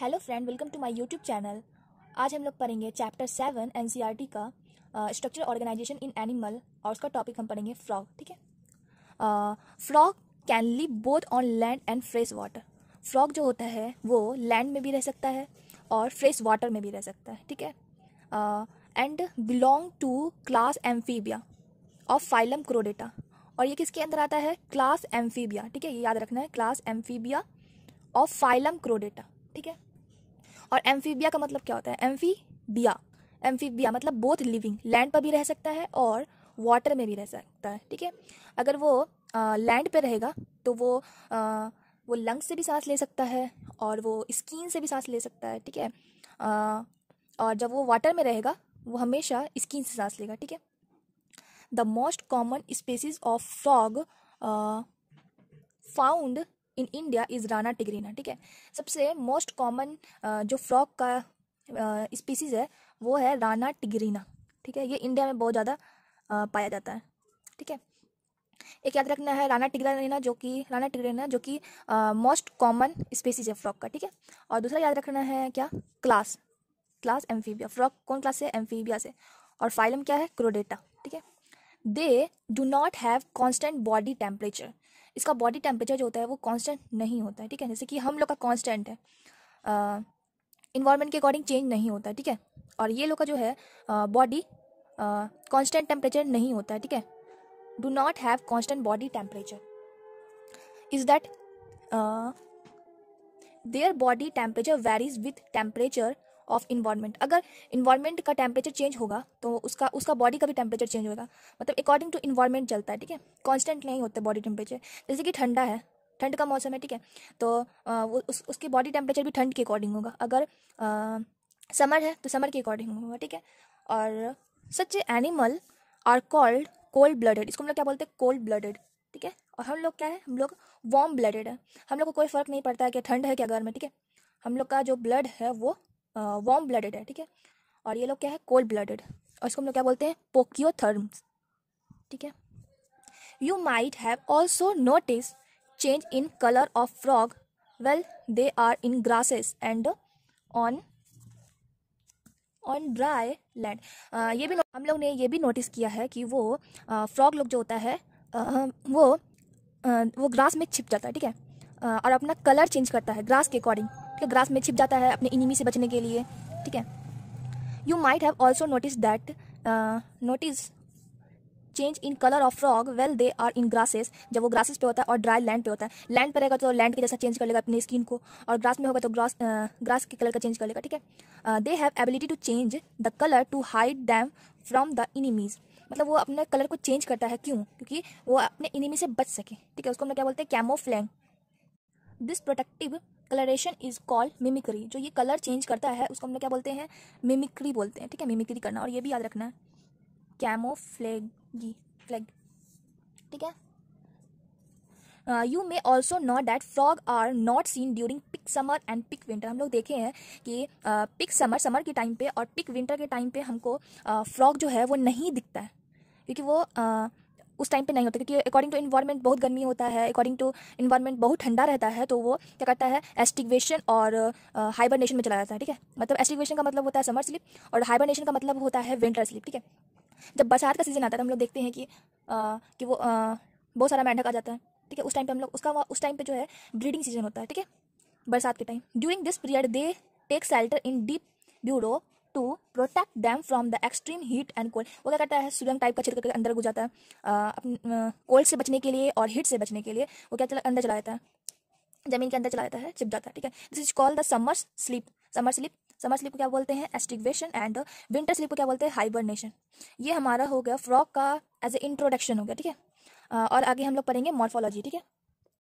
hello friend welcome to my YouTube channel आज हम लोग पढ़ेंगे चैप्टर सेवन एन का स्ट्रक्चर ऑर्गेनाइजेशन इन एनिमल और उसका टॉपिक हम पढ़ेंगे फ्रॉग ठीक है frog can live both on land and fresh water frog जो होता है वो लैंड में भी रह सकता है और फ्रेश वाटर में भी रह सकता है ठीक है and belong to class Amphibia of phylum Chordata और ये किसके अंदर आता है क्लास एम्फीबिया ठीक है ये याद रखना है class Amphibia of phylum Chordata ठीक है और एम्फीबिया का मतलब क्या होता है एम्फीबिया एम्फीबिया मतलब बोथ लिविंग लैंड पर भी रह सकता है और वाटर में भी रह सकता है ठीक है अगर वो लैंड पर रहेगा तो वो आ, वो लंग्स से भी सांस ले सकता है और वो स्किन से भी सांस ले सकता है ठीक है और जब वो वाटर में रहेगा वो हमेशा स्किन से सांस लेगा ठीक है the most common species of frog found in India is Rana tigrina ठीक है सबसे मोस्ट कॉमन uh, जो फ्रॉक का स्पीसीज uh, है वो है राना टिगरीना ठीक है ये इंडिया में बहुत ज़्यादा uh, पाया जाता है ठीक है एक याद रखना है राना टिगरीना जो कि राना टिगरीना जो कि मोस्ट कॉमन स्पीसीज है फ्रॉक का ठीक है और दूसरा याद रखना है क्या क्लास क्लास एम्फीबिया फ्रॉक कौन क्लास से एम्फीबिया से और फाइलम क्या है क्रोडेटा ठीक है they do not have constant body temperature इसका बॉडी टेम्परेचर जो होता है वो कांस्टेंट नहीं होता है ठीक है जैसे कि हम लोग का कांस्टेंट है इन्वायरमेंट के अकॉर्डिंग चेंज नहीं होता है ठीक है और ये लोग का जो है बॉडी कांस्टेंट टेम्परेचर नहीं होता है ठीक है do not have constant body temperature is that their body temperature varies with temperature of environment अगर इन्वायरमेंट का टेम्परेचर चेंज होगा तो उसका उसका बॉडी का भी टेम्परेचर चेंज होगा मतलब अकॉर्डिंग टू इन्वायरमेंट चलता है ठीक है कॉन्स्टेंट नहीं होता बॉडी टेम्परेचर जैसे कि ठंडा है ठंड का मौसम है ठीक है तो आ, उस, उसकी बॉडी टेम्परेचर भी ठंड के अकॉर्डिंग होगा अगर आ, समर है तो समर के अकॉर्डिंग होगा ठीक है और such animal are called cold blooded इसको हम लोग क्या बोलते हैं कोल्ड ब्लडेड ठीक है और हम लोग क्या है हम लोग वार्म ब्लडेड है हम लोग को कोई फर्क नहीं पड़ता है कि ठंड है क्या गर्म है ठीक है हम लोग का जो ब्लड है वो वार्म ब्लडेड है ठीक है और ये लोग क्या है कोल्ड ब्लडेड और इसको हम लोग क्या बोलते हैं पोकियो थर्म्स ठीक है you might have also notice change in colour of frog well they are in grasses and on on dry land ये भी हम लोग ने ये भी नोटिस किया है कि वो फ्रॉग लोग जो होता है आ, वो आ, वो ग्रास में छिप जाता है ठीक है और अपना कलर चेंज करता है ग्रास के अकॉर्डिंग के ग्रास में छिप जाता है अपने इनिमी से बचने के लिए ठीक है you might have also notice that notice change in colour of frog well they are in grasses जब वो ग्रासेस पे होता है और ड्राई लैंड पे होता है लैंड पर रहेगा तो लैंड के जैसा चेंज कर लेगा अपनी स्किन को और ग्रास में होगा तो ग्रास ग्रास uh, के कलर का चेंज कर लेगा ठीक है they have ability to change the colour to hide them from the enemies मतलब वो अपने कलर को चेंज करता है क्यों क्योंकि वो अपने इनिमी से बच सके ठीक है उसको हम क्या बोलते हैं camouflage this protective colouration is called mimicry जो ये कलर चेंज करता है उसको हम लोग क्या बोलते हैं मिमिक्री बोलते हैं ठीक है मिमिक्री करना और ये भी याद रखना है कैमो फ्लेगी फ्लैग ठीक है you may also not that frog are not seen during peak summer and peak winter हम लोग देखे हैं कि पिक समर समर के टाइम पे और पिक विंटर के टाइम पे हमको फ्रॉग uh, जो है वो नहीं दिखता है क्योंकि वो uh, उस टाइम पे नहीं होता क्योंकि अकॉर्डिंग टू इन्वायरमेंट बहुत गर्मी होता है अकॉर्डिंग टू इन्वायरमेंट बहुत ठंडा रहता है तो वो क्या करता है एस्टिगेशन और हाइबरनेशन में चला जाता है ठीक है मतलब एस्टिगवेशन का मतलब होता है समर स्लिप और हाइबरनेशन का मतलब होता है विंटर स्लिप ठीक है जब बरसात का सीज़न आता है तो हम लोग देखते हैं कि आ, कि वो आ, बहुत सारा मेंढक आ जाता है ठीक है उस टाइम पे हम लोग उसका उस टाइम पे जो है ब्रीडिंग सीजन होता है ठीक है बरसात के time during this period they take shelter in deep burrow to protect them from the extreme heat and cold वो क्या करता है सूर्यम टाइप का छिद्र करके अंदर घुस जाता है कोल्ड से बचने के लिए और हीट से बचने के लिए वो क्या चला अंदर चला जाता है जमीन के अंदर चला जाता है चिप जाता है ठीक है this is called the summer sleep summer sleep summer sleep को क्या बोलते हैं एस्टिग्वेशन एंड विंटर स्लीप को क्या बोलते हैं हाइबरनेशन ये हमारा हो गया फ्रॉक का एज ए इंट्रोडक्शन हो गया ठीक है और आगे हम लोग पढ़ेंगे मॉर्फोलॉजी ठीक है